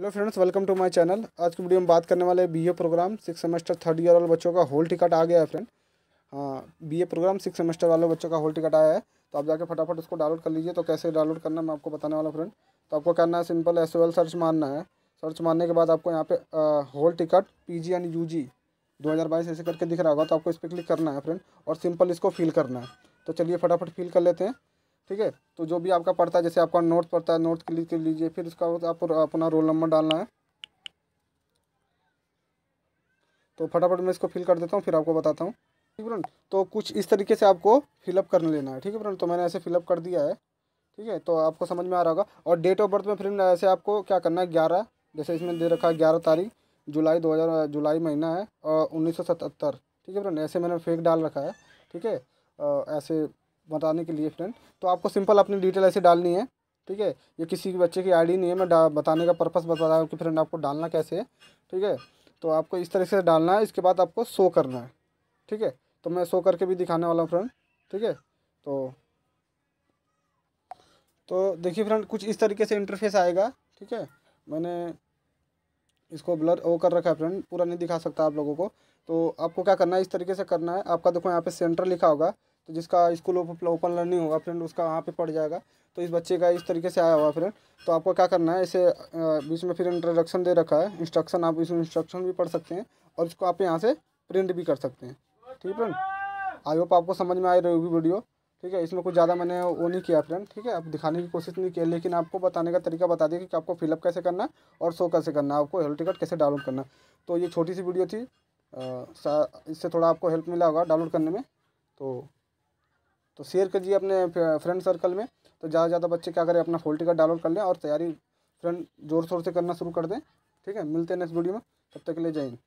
hello friends welcome to my channel आज की video में बात करने वाले BA program six semester third year वाले बच्चों का होल टिकट आ गया है फ्रेंड हाँ बीए प्रोग्राम सिक्स सेमेस्टर वाले बच्चों का होल टिकट आया है तो आप जाके फटाफट उसको डाउनलोड कर लीजिए तो कैसे डाउनलोड करना मैं आपको बताने वाला फ्रेंड तो आपको करना है सिंपल एस सर्च मारना है सर्च मारने के बाद आपको यहाँ पे hall ticket P G and U G दो हज़ार बाईस ऐसे करके दिख रहा होगा तो आपको इस पर क्लिक करना है फ्रेंड और सिंपल इसको फिल करना है तो चलिए फटाफट फिल कर लेते हैं ठीक है तो जो भी आपका पड़ता है जैसे आपका नोट पड़ता है नोट क्लिक कर लीजिए फिर उसका आप अपना रोल नंबर डालना है तो फटाफट मैं इसको फिल कर देता हूँ फिर आपको बताता हूँ ठीक है तो कुछ इस तरीके से आपको फिलअप कर लेना है ठीक है फ्रेंड तो मैंने ऐसे फिलअप कर दिया है ठीक है तो आपको समझ में आ रहा होगा और डेट ऑफ बर्थ में फ्रेंड ऐसे आपको क्या करना है ग्यारह जैसे इसमें दे रखा है ग्यारह तारीख जुलाई दो हज़ार जुलाई महीना है और उन्नीस सौ सतहत्तर ठीक है फ्रेंड ऐसे मैंने फेक डाल रखा है ठीक है ऐसे बताने के लिए फ्रेंड तो आपको सिंपल अपनी डिटेल ऐसे डालनी है ठीक है ये किसी बच्चे की आईडी नहीं है मैं बताने का पर्पस बता रहा हूँ कि फ्रेंड आपको डालना कैसे है ठीक है तो आपको इस तरह से डालना है इसके बाद आपको शो करना है ठीक है तो मैं शो करके भी दिखाने वाला हूँ फ्रेंड ठीक है तो तो देखिए फ्रेंड कुछ इस तरीके से इंटरफेस आएगा ठीक है मैंने इसको ब्लर वो कर रखा है फ्रेंड पूरा नहीं दिखा सकता आप लोगों को तो आपको क्या करना है इस तरीके से करना है आपका देखो यहाँ पे सेंटर लिखा होगा तो जिसका स्कूल ओपन लर्निंग होगा फ्रेंड उसका वहाँ पे पड़ जाएगा तो इस बच्चे का इस तरीके से आया हुआ फ्रेंड तो आपको क्या करना है इसे बीच में फिर इंट्रोडक्शन दे रखा है इंस्ट्रक्शन आप इसमें इंस्ट्रक्शन भी पढ़ सकते हैं और इसको आप यहाँ से प्रिंट भी कर सकते हैं ठीक है फ्रेंड आई होप आपको समझ में आई रही होगी वीडियो ठीक है इसमें कुछ ज़्यादा मैंने वो नहीं किया फ्रेंड ठीक है आप दिखाने की कोशिश नहीं की लेकिन आपको बताने का तरीका बता दिया कि आपको फिलअप कैसे करना और शो कैसे करना आपको हेल्थ टिकट कैसे डाउनलोड करना तो ये छोटी सी वीडियो थी इससे थोड़ा आपको हेल्प मिला होगा डाउनलोड करने में तो तो शेयर कीजिए अपने फ्रेंड सर्कल में तो ज़्यादा से ज़्यादा बच्चे क्या करें अपना हॉल टिकट डाउनलोड कर लें और तैयारी फ्रेंड जोर शोर से करना शुरू कर दें ठीक है मिलते हैं नेक्स्ट वीडियो में तब तक के लिए जय हिंद